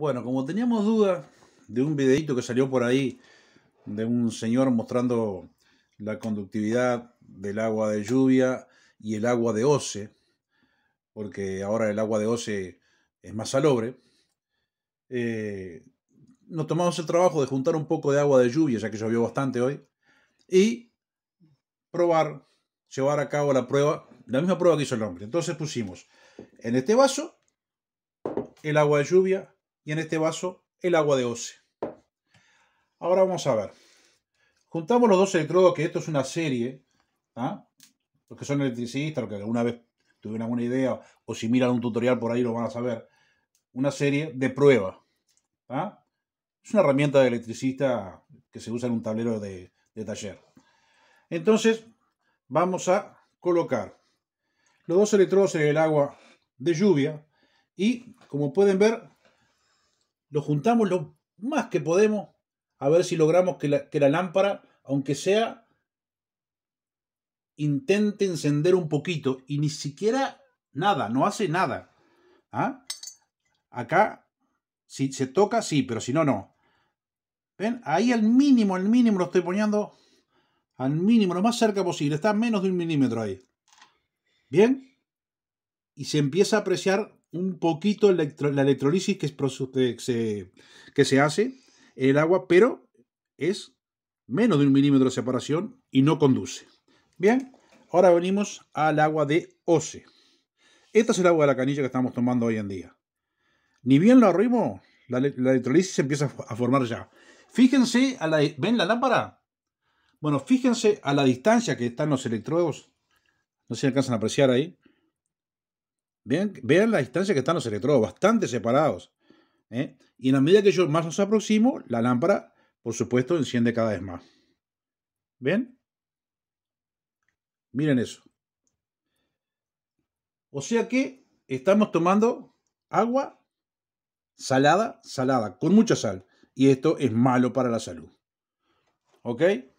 Bueno, como teníamos duda de un videito que salió por ahí de un señor mostrando la conductividad del agua de lluvia y el agua de OCE, porque ahora el agua de OCE es más salobre, eh, nos tomamos el trabajo de juntar un poco de agua de lluvia, ya que llovió bastante hoy, y probar, llevar a cabo la prueba, la misma prueba que hizo el hombre. Entonces pusimos en este vaso el agua de lluvia, en este vaso el agua de OCE. Ahora vamos a ver. Juntamos los dos electrodos, que esto es una serie. ¿ah? Los que son electricistas, los que alguna vez tuvieron alguna idea, o si miran un tutorial por ahí lo van a saber. Una serie de prueba. ¿ah? Es una herramienta de electricista que se usa en un tablero de, de taller. Entonces, vamos a colocar los dos electrodos en el agua de lluvia y, como pueden ver, lo juntamos lo más que podemos a ver si logramos que la, lámpara, aunque sea, intente encender un poquito y ni siquiera nada, no hace nada. ¿Ah? Acá, si se toca, sí, pero si no, no. ¿Ven? Ahí al mínimo, al mínimo lo estoy poniendo al mínimo, lo más cerca posible. Está a menos de un milímetro ahí. ¿Bien? Y se empieza a apreciar un poquito la, electrolisis que, se, que se hace en el agua, pero es menos de un milímetro de separación y no conduce. Bien, ahora venimos al agua de OCE. Esta es el agua de la canilla que estamos tomando hoy en día. Ni bien lo arrimo, la, electrolisis se empieza a formar ya. Fíjense, a la, ¿ven la lámpara? Bueno, fíjense a la distancia que están los electrodos. No se alcanzan a apreciar ahí. Vean, la distancia que están los electrodos, bastante separados. ¿eh? Y en la medida que yo más los aproximo, la lámpara, por supuesto, enciende cada vez más. ¿Ven? Miren eso. O sea que estamos tomando agua salada, salada, con mucha sal. Y esto es malo para la salud. ¿Ok?